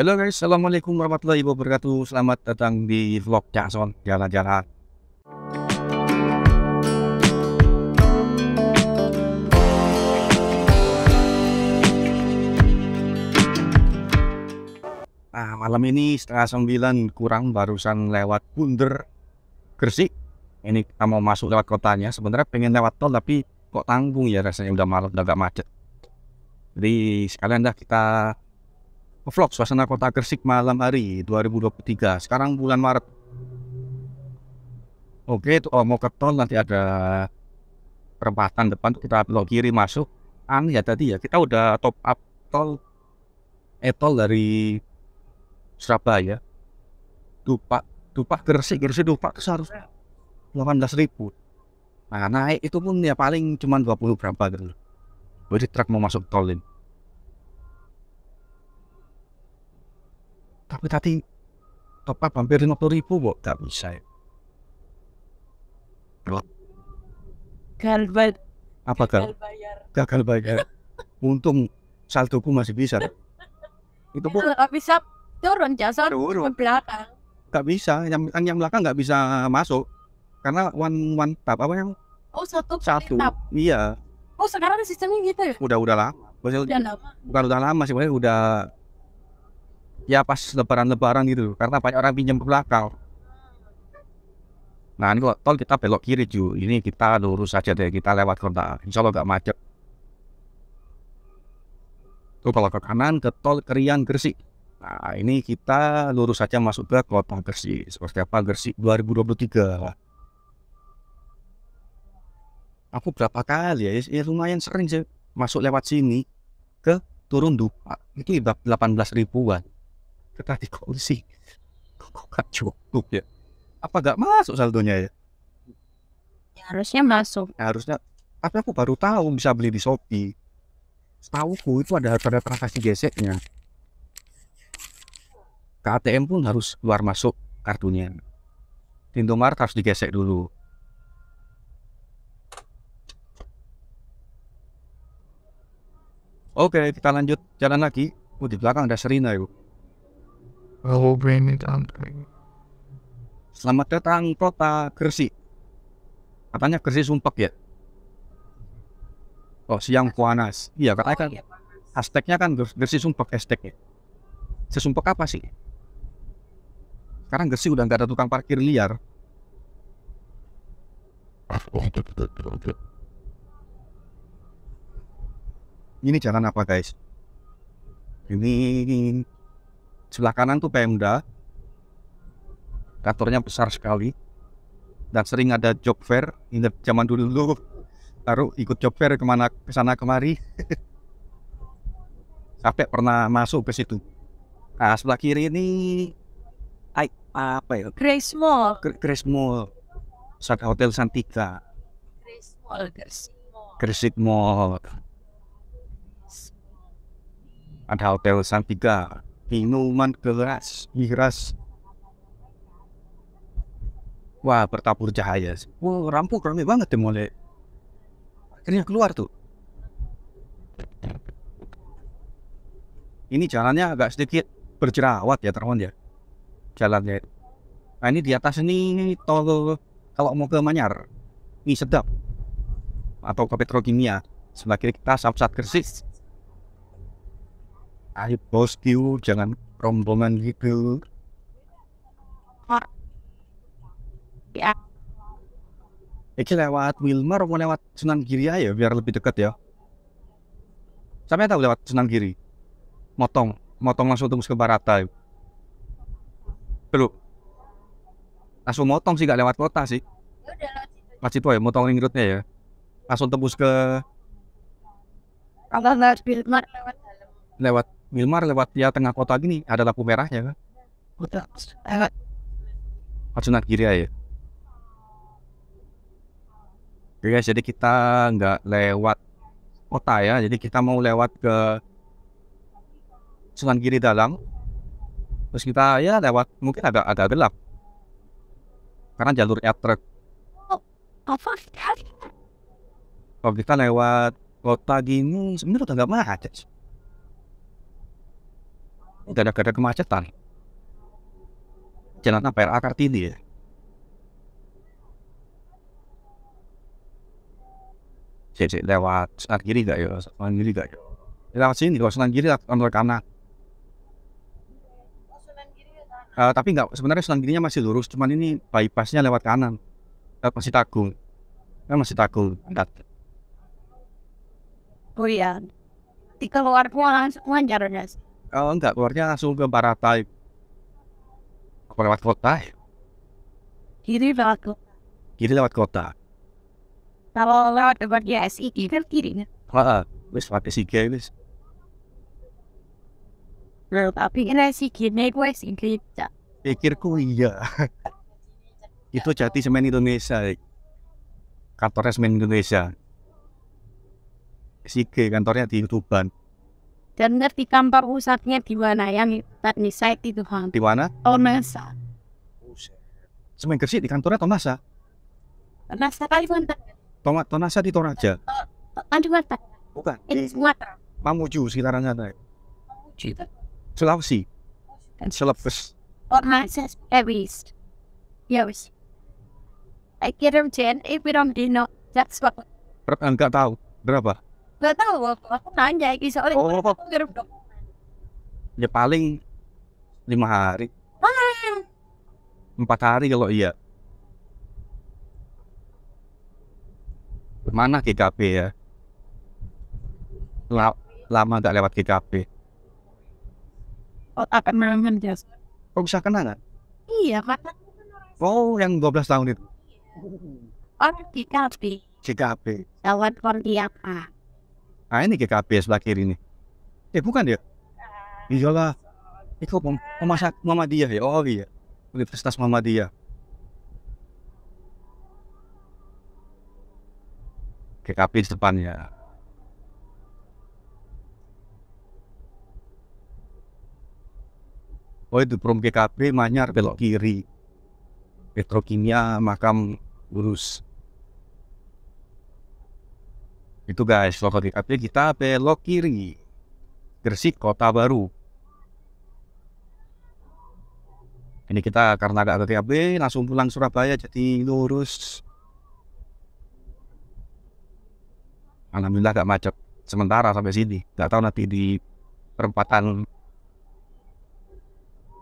Halo guys, Assalamualaikum warahmatullahi wabarakatuh Selamat datang di vlog Jason Jalan-Jalan Nah malam ini setengah sembilan kurang barusan lewat Bunder Gresik Ini kita mau masuk lewat kotanya Sebenarnya pengen lewat tol tapi kok tanggung ya rasanya udah malam udah agak macet Jadi sekalian dah kita Vlog suasana kota Gresik malam hari 2023 sekarang bulan Maret Oke itu oh, mau ke tol nanti ada perempatan depan kita belok kiri masuk an ya tadi ya kita udah top up tol etol eh, dari Surabaya dupa Dupak Gresik Gresik Dupak itu seharusnya 18 ribu nah naik itu pun ya paling cuma 20 berapa gitu jadi truk mau masuk tol ini Tapi top up hampir lima puluh ribu kok tak bisa ya. Gagal apa gagal bayar. Gagal bayar. Untung saldoku masih bisa. Itu pun Tak bisa turun jasa turun. ke belakang. Tak bisa, yang yang belakang tak bisa masuk karena one one tap apa yang Oh satu satu. Iya. Oh sekarang sistemnya gitu ya? Udah udah lama. udah lama. Bukan udah lama sih, udah ya pas lebaran-lebaran gitu karena banyak orang pinjam ke belakang nah ini kok tol kita belok kiri ju ini kita lurus saja deh kita lewat kota insya Allah gak macet tuh kalau ke kanan ke tol Kerian Gresik nah ini kita lurus saja masuk ke kota Gresik seperti apa Gresik 2023 aku berapa kali ya, ya lumayan sering sih masuk lewat sini ke turun dupa itu 18 ribuan ketati kolusi kok gak cukup ya apa gak masuk saldonya ya, ya harusnya masuk ya, harusnya tapi aku baru tahu bisa beli di Shopee setahuku itu ada harus ada transaksi geseknya ke ATM pun harus keluar masuk kartunya di Indomaret harus digesek dulu Oke, kita lanjut jalan lagi. Oh, di belakang ada Serina, yuk. Kalau Benny Selamat datang kota Gresik. Katanya Gresik sumpek ya. Oh siang panas. Iya katanya kan. Iya, hashtagnya kan Gresik sumpek hashtagnya. Sesumpek apa sih? Sekarang Gresik udah nggak ada tukang parkir liar. Ini jalan apa guys? Ini sebelah kanan tuh Pemda kantornya besar sekali dan sering ada job fair ingat zaman dulu dulu baru ikut job fair kemana ke sana kemari sampai pernah masuk ke situ nah sebelah kiri ini I, apa ya Grace Mall Grace Mall Sat Hotel Santika Grace Mall Grace Mall ada Hotel Santika minuman keras miras wah bertabur cahaya wah rampok rame banget deh mulai akhirnya keluar tuh ini jalannya agak sedikit berjerawat ya teman ya jalannya nah ini di atas ini tol kalau mau ke Manyar ini sedap atau ke petrokimia sebelah kiri kita samsat Gresik ayo bosku jangan rombongan gitu ya ini lewat Wilmar mau lewat Sunan Giri aja ya, biar lebih dekat ya. Sampai tahu lewat Sunan Giri. Motong, motong langsung tembus ke barat ayo Belum. Langsung motong sih gak lewat kota sih. Pas itu ya, motong ring ya. Langsung tembus ke. Lewat Wilmar lewat ya tengah kota gini ada lampu merahnya kan udah eh, Arjuna kiri ya Oke guys jadi kita nggak lewat kota ya jadi kita mau lewat ke Sunan Giri Dalam terus kita ya lewat mungkin agak agak gelap karena jalur trek oh, kalau kita lewat kota gini sebenarnya udah nggak macet gara-gara kemacetan. Jalan apa? RA Kartini ya? Jadi lewat senan kiri gak ya? Senan kiri gak ya? Lewat sini, kalau senan kiri lewat kanan. Uh, tapi nggak sebenarnya senan kirinya masih lurus, cuman ini bypassnya lewat kanan. Eh, masih tagung. Kan eh, masih tagung. angkat Oh iya. Di keluar pulang langsung sih kalau oh, enggak keluarnya langsung ke Baratai apa lewat kota ya? kiri lewat kota kiri lewat kota kalau lewat depan GSI kan kiri kirinya Heeh, wis lewat si wis Nah, tapi ini si gini gue sih kita. Pikirku iya. itu jati semen Indonesia. Eh. Kantornya semen Indonesia. SIG kantornya di Tuban dan ngerti kantor pusatnya di mana yang tak site itu kan di mana Tonasa Semen Gresik di kantornya Tonasa Tonasa Kalimantan Toma, Tonasa di Toraja Kalimantan oh, bukan di Sumatera Mamuju sekitaran sana Mamuju Sulawesi Celebes oh, Tonasa East ya wis I get him ten if we don't know that's what enggak tahu berapa Gak tahu aku, aku nanya ini soalnya oh. aku dokumen. Ya paling lima hari. Empat hari kalau iya. Mana GKP ya? La lama nggak lewat GKP. Oh, akan menangkan jas. Kok bisa kena nggak? Iya, karena Oh, yang 12 tahun itu. oh GKP. GKP. lewat Pontianak. Ah ini GKB sebelah kiri ini. Eh bukan ya? Iyalah. Itu memasak Dia ya? Oh iya. Universitas Dia. GKP di depannya. Oh itu prom GKP Manyar belok kiri. Petrokimia Makam Lurus. Itu guys, lokal pick kita belok kiri. Gresik Kota Baru. Ini kita karena agak ke TAB langsung pulang Surabaya jadi lurus. Alhamdulillah gak macet sementara sampai sini. Gak tahu nanti di perempatan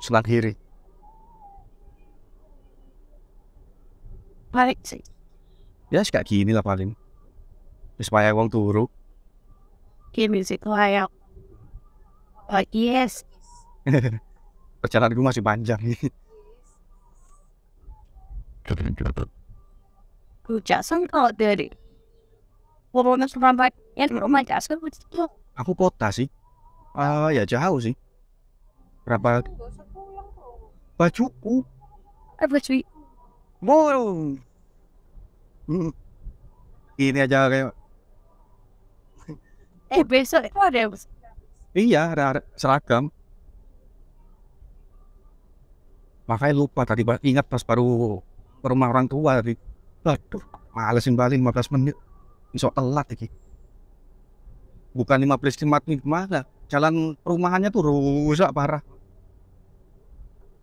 selat kiri. Baik sih. Ya kayak gini lah paling. Wis wayang wong turu. Ki musik wayang. Oh, yes. Perjalananku masih panjang nih. Rujak kalau dari Wawongan Surabaya yang rumah jasa Aku kota sih Ah uh, ya jauh sih Berapa Bajuku Eh baju Wow hmm. Ini aja kayak eh besok itu ada iya ada, ada seragam makanya lupa tadi ingat pas baru ke rumah orang tua tadi aduh malesin balik 15 menit besok telat lagi bukan 15 menit gimana? jalan perumahannya tuh rusak parah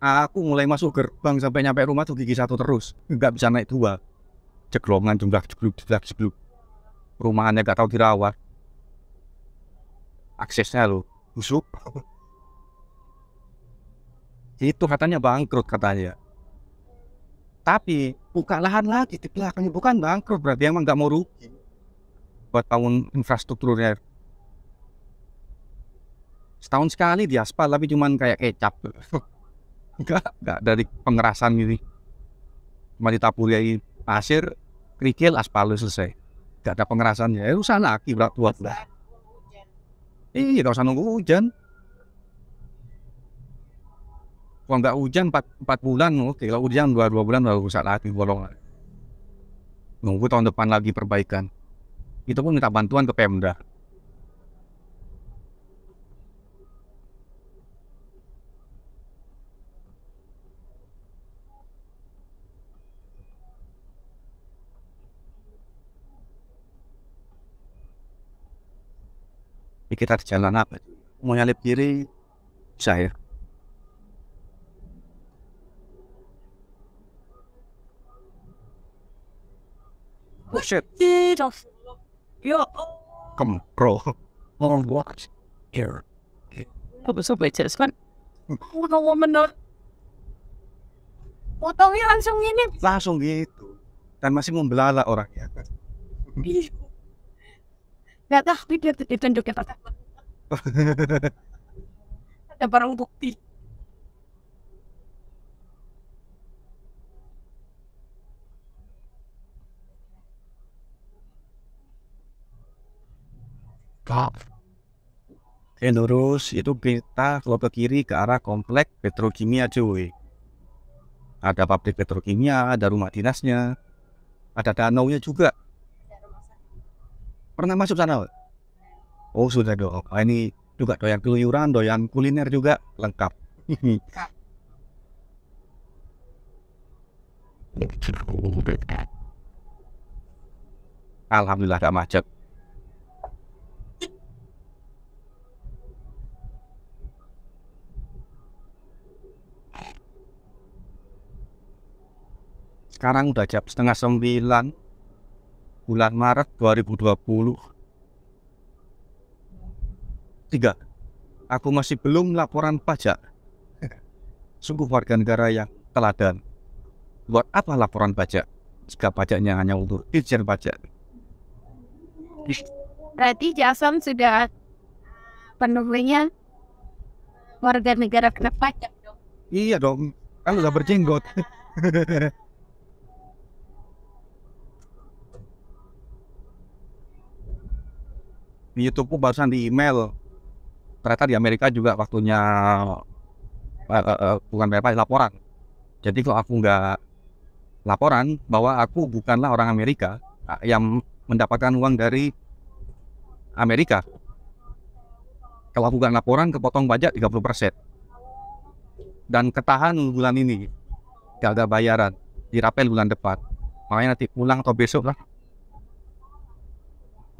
aku mulai masuk gerbang sampai nyampe rumah tuh gigi satu terus nggak bisa naik dua Ceklongan jumlah jumlah jegluk jegluk rumahannya gak tahu dirawat aksesnya lo busuk itu katanya bangkrut katanya tapi buka lahan lagi di belakangnya bukan bangkrut berarti emang nggak mau rugi buat bangun infrastrukturnya setahun sekali di aspal tapi cuman kayak kecap enggak enggak dari pengerasan gini cuma ditaburi pasir kerikil aspal selesai enggak ada pengerasannya ya sana usah lagi berat buat lah Ih, iya, nggak usah nunggu hujan. Kalau nggak hujan 4, 4 bulan, oke. Kalau hujan 2, 2 bulan baru rusak lagi bolong. Nunggu tahun depan lagi perbaikan. Itu pun minta bantuan ke Pemda. Ini kita di jalan apa? Mau nyalip kiri, bisa ya? Oh, shit Yo. Come, bro. Long what Here. Apa sampai tes kan? mau mau menurut. Potongnya langsung ini. Langsung gitu. Dan masih membelala orangnya nggak tahu dia ditunjuk ke ada barang bukti Ya lurus itu kita keluar ke kiri ke arah komplek petrokimia cuy. Ada pabrik petrokimia, ada rumah dinasnya, ada danau nya juga. Pernah masuk sana? Pak? Oh sudah dong. Oh, ini juga doyan keluyuran, doyan kuliner juga lengkap. Alhamdulillah gak macet. Sekarang udah jam setengah sembilan bulan Maret 2020 tiga aku masih belum laporan pajak sungguh warga negara yang teladan buat apa laporan pajak jika pajaknya hanya untuk dirjen pajak berarti Jasam sudah penuhnya warga negara kena pajak dong iya dong kan udah berjenggot di YouTubeku barusan di email ternyata di Amerika juga waktunya uh, uh, uh, bukan berapa ya, laporan jadi kalau aku nggak laporan bahwa aku bukanlah orang Amerika ah, yang mendapatkan uang dari Amerika kalau aku nggak laporan kepotong pajak 30% dan ketahan bulan ini gak ada bayaran dirapel bulan depan makanya nanti pulang atau besok lah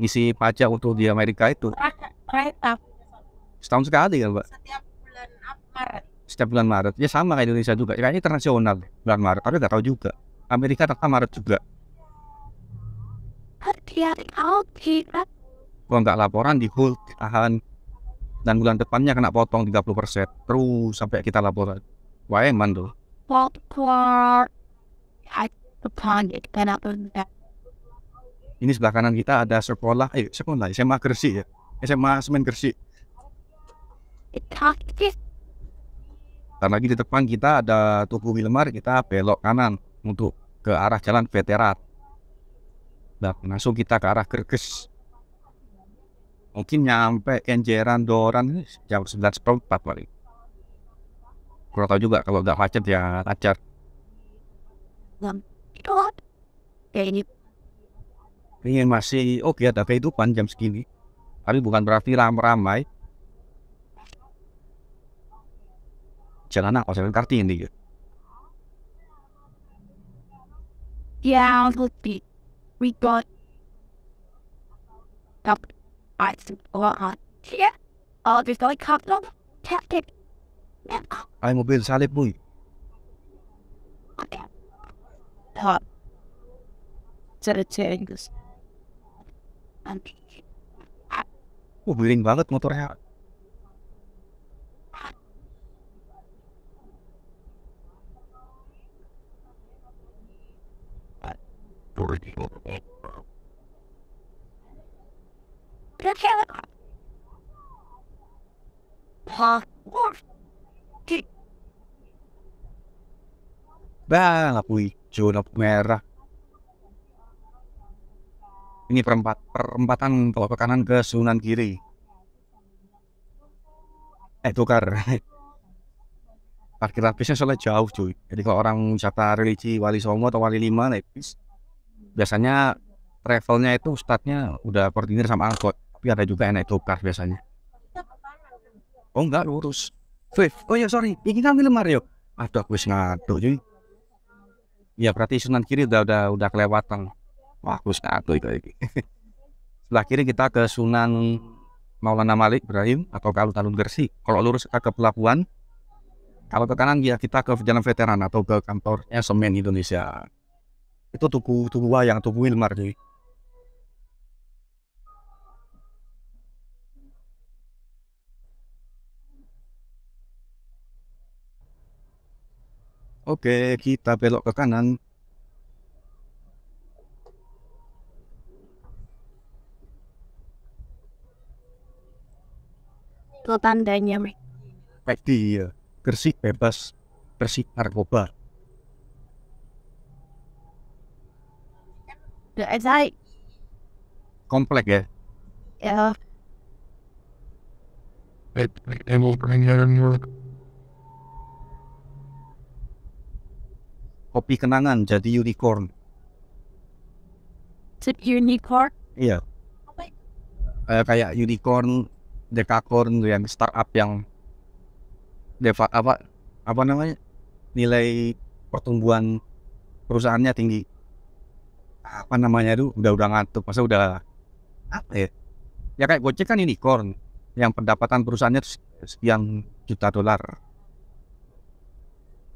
ngisi pajak untuk di Amerika itu? setahun sekali kan Mbak? Setiap bulan Maret. Setiap bulan Maret. Ya sama kayak Indonesia juga. Ya, ini internasional bulan Maret. Tapi nggak tahu juga. Amerika tetap Maret juga. Kalau nggak laporan di hold ditahan dan bulan depannya kena potong 30 persen terus sampai kita laporan. Wah emang tuh ini sebelah kanan kita ada sekolah eh sekolah SMA Gresik ya SMA Semen Gresik dan lagi di depan kita ada Tugu Wilmar kita belok kanan untuk ke arah jalan veteran nah, langsung kita ke arah Gerges mungkin nyampe Kenjeran Doran eh, jam 9.14 paling kurang tahu juga kalau nggak macet ya lancar ya ini ingin masih oke okay, ada kehidupan jam segini tapi bukan berarti ramai-ramai jalan aku jalan kartini gitu ya lebih we got up I ya all oh, this like cut off tactic Ay mobil salib boy Hot. Set it to Oh miring banget motornya. Bang, aku hijau, aku merah ini perempat perempatan kalau ke kanan ke sunan kiri eh tukar parkir lapisnya soalnya jauh cuy jadi kalau orang wisata religi wali songo atau wali lima naik biasanya travelnya itu startnya udah koordinir sama angkot tapi ada juga yang naik tukar biasanya oh enggak lurus Fif, oh ya sorry, ini kan film Mario. Aduh, aku wis cuy. Ya berarti Sunan Kiri udah udah udah kelewatan. Wah, aku itu lagi. Sebelah kiri kita ke Sunan Maulana Malik Ibrahim atau ke alun-alun Gresik. Kalau lurus kita ke pelabuhan. Kalau ke kanan ya kita ke Jalan Veteran atau ke kantor Semen Indonesia. Itu tugu tugu wayang, tugu Wilmar jadi. Oke, kita belok ke kanan. itu tandanya McD ya eh, Gresik bebas bersih narkoba SI komplek ya ya. ya Kopi kenangan jadi unicorn. Tip unicorn? Iya. Yeah. Uh, kayak unicorn Dekakorn yang startup yang deva, apa apa namanya nilai pertumbuhan perusahaannya tinggi apa namanya itu udah udah ngantuk masa udah apa ya ya kayak Gojek kan unicorn yang pendapatan perusahaannya sekian juta dolar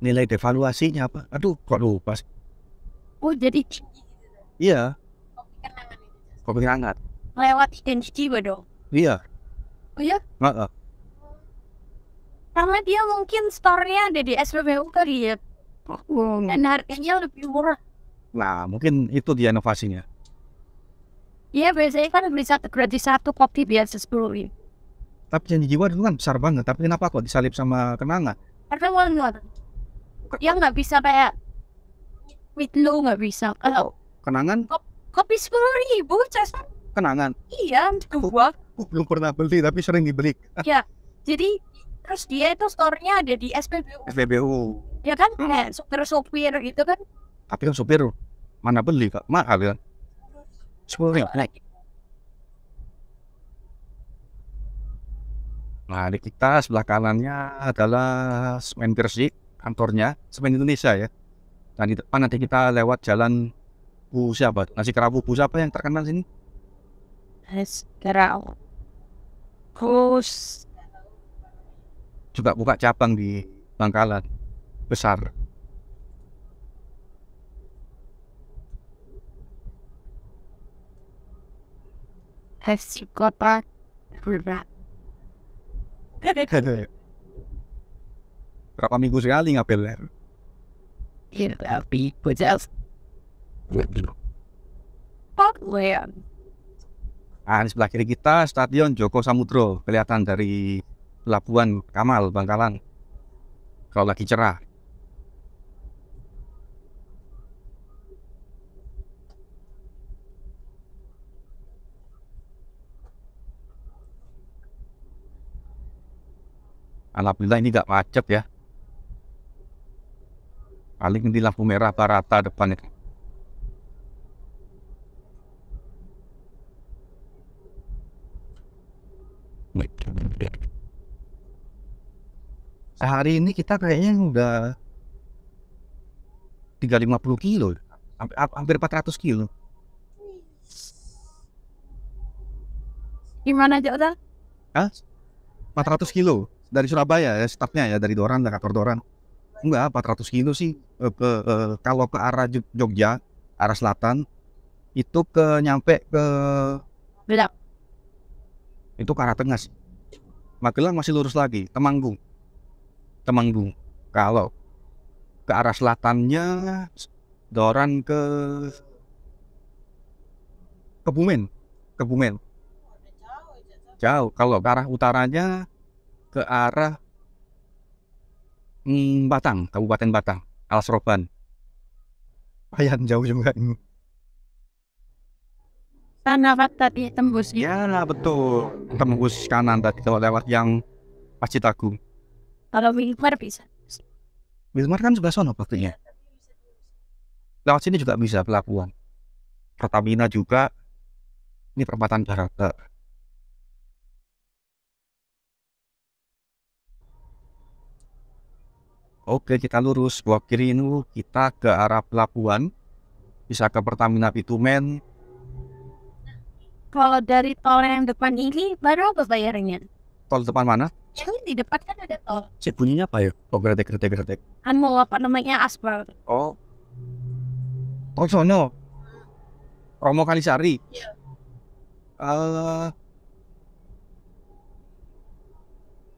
nilai devaluasinya apa aduh kok lupa sih oh jadi iya kopi hangat lewat identity dong iya Oh ya? Uh -uh. Karena dia mungkin store-nya ada di SPBU kali ya. Oh. Dan harganya lebih murah. Nah, mungkin itu dia inovasinya. Iya, biasanya kan beli satu gratis satu kopi biasa sepuluh ribu. Tapi janji jiwa itu kan besar banget. Tapi kenapa kok disalip sama kenanga? Karena nggak Ya nggak bisa kayak with low nggak bisa. Kalau kenangan? Kopi sepuluh ribu, Cesar Kenangan? Iya, dua. belum pernah beli tapi sering dibeli ya jadi terus dia itu store-nya ada di SPBU SPBU ya kan hmm. eh, supir-supir gitu kan tapi kan supir mana beli kak mahal kan sepuluh naik Nah, di kita sebelah kanannya adalah Semen Gresik, kantornya Semen Indonesia ya. Dan di depan nanti kita lewat jalan Bu siapa? Nasi kerabu Bu siapa yang terkenal sini? Nasi kerabu terus juga buka cabang di Bangkalan besar. kota Berapa minggu sekali ngapel Iya, tapi bocah. Pak Nah, di sebelah kiri kita Stadion Joko Samudro kelihatan dari Labuan Kamal Bangkalan kalau lagi cerah. Alhamdulillah ini nggak macet ya. Paling di lampu merah Barata depannya. sehari ini kita kayaknya udah 350 kilo hampir, empat 400 kilo gimana aja udah Hah? 400 kilo dari Surabaya ya stafnya ya dari Doran dari kantor Doran enggak 400 kilo sih eh, ke, ke eh, kalau ke arah Jogja arah selatan itu ke nyampe ke Bidak. itu ke arah tengah sih Magelang masih lurus lagi Temanggung Temanggung. Kalau ke arah selatannya Doran ke Kebumen, Kebumen. Jauh. Kalau ke arah utaranya ke arah hmm, Batang, Kabupaten Batang, Alas Roban. Lumayan jauh juga ini. Sana Pak tadi tembus. Ya, iya, betul. Tembus kanan tadi kalau lewat yang Pasitagung. Kalau Wilmar bisa. Wilmar kan juga sono waktunya. Lewat sini juga bisa pelabuhan. Pertamina juga. Ini perempatan darat. Oke, kita lurus. Buat kiri ini kita ke arah pelabuhan. Bisa ke Pertamina Bitumen. Kalau dari tol yang depan ini, baru apa bayarnya? Tol depan mana? ini di depan kan ada tol. Cek bunyinya apa ya? Oh kretek kretek Kan mau apa namanya aspal. Oh. Tol oh, sono. Romo Kalisari. Iya. Uh,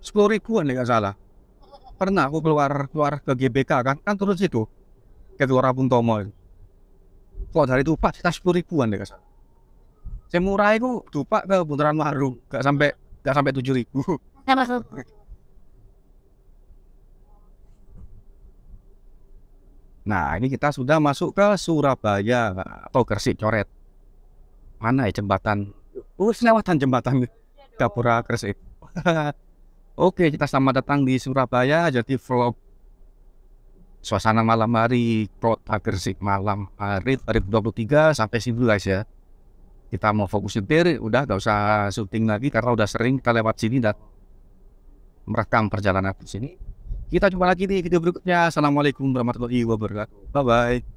sepuluh ribuan nggak salah. Pernah aku keluar keluar ke GBK kan, kan terus itu ke Gelora Bung Tomo. Kalau dari itu pas kita sepuluh ribuan nggak salah. Saya murah itu pak ke Bundaran Warung, gak sampai gak sampai tujuh ribu. Nah ini kita sudah masuk ke Surabaya atau Gresik Coret. Mana ya jembatan? Oh selewatan jembatan Gapura Gresik. Oke, kita sama datang di Surabaya. Jadi vlog suasana malam hari kota Gresik malam hari hari 23 sampai sini guys ya. Kita mau fokus nyetir, udah gak usah syuting lagi karena udah sering kita lewat sini dan merekam perjalanan di sini. Kita jumpa lagi di video berikutnya. Assalamualaikum warahmatullahi wabarakatuh. Bye bye.